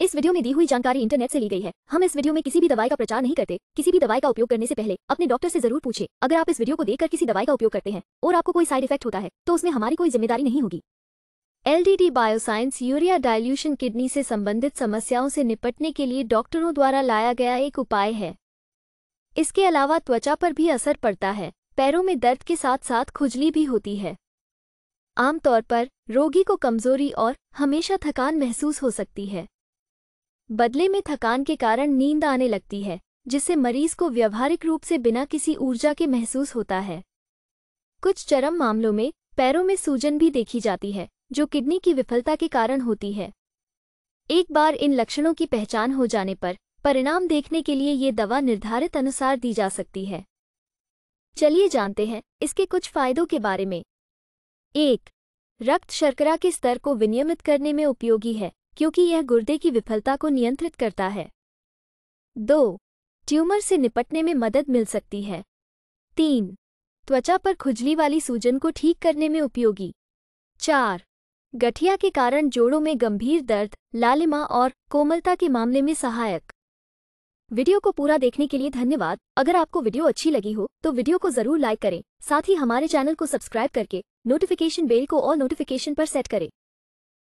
इस वीडियो में दी हुई जानकारी इंटरनेट से ली गई है हम इस वीडियो में किसी भी दवाई का प्रचार नहीं करते किसी भी दवाई का उपयोग करने से पहले अपने डॉक्टर से जरूर पूछे अगर आप इस वीडियो को देखकर किसी दवाई का उपयोग करते हैं और आपको कोई साइड इफेक्ट होता है तो उसमें हमारी कोई जिम्मेदारी नहीं होगी L D D bioscience urea dilution kidney से संबंधित समस्याओं से निपटने के लिए डॉक्टरों द्वारा लाया गया एक उपाय है इसके अलावा त्वचा पर भी असर पड़ता है पैरों में दर्द के साथ साथ खुजली भी होती है आमतौर पर रोगी को कमजोरी और हमेशा थकान महसूस हो सकती है बदले में थकान के कारण नींद आने लगती है जिससे मरीज को व्यवहारिक रूप से बिना किसी ऊर्जा के महसूस होता है कुछ चरम मामलों में पैरों में सूजन भी देखी जाती है जो किडनी की विफलता के कारण होती है एक बार इन लक्षणों की पहचान हो जाने पर परिणाम देखने के लिए ये दवा निर्धारित अनुसार दी जा सकती है चलिए जानते हैं इसके कुछ फायदों के बारे में एक रक्त शर्करा के स्तर को विनियमित करने में उपयोगी है क्योंकि यह गुर्दे की विफलता को नियंत्रित करता है दो ट्यूमर से निपटने में मदद मिल सकती है तीन त्वचा पर खुजली वाली सूजन को ठीक करने में उपयोगी चार गठिया के कारण जोड़ों में गंभीर दर्द लालिमा और कोमलता के मामले में सहायक वीडियो को पूरा देखने के लिए धन्यवाद अगर आपको वीडियो अच्छी लगी हो तो वीडियो को जरूर लाइक करें साथ ही हमारे चैनल को सब्सक्राइब करके नोटिफिकेशन बेल को और नोटिफिकेशन पर सेट करें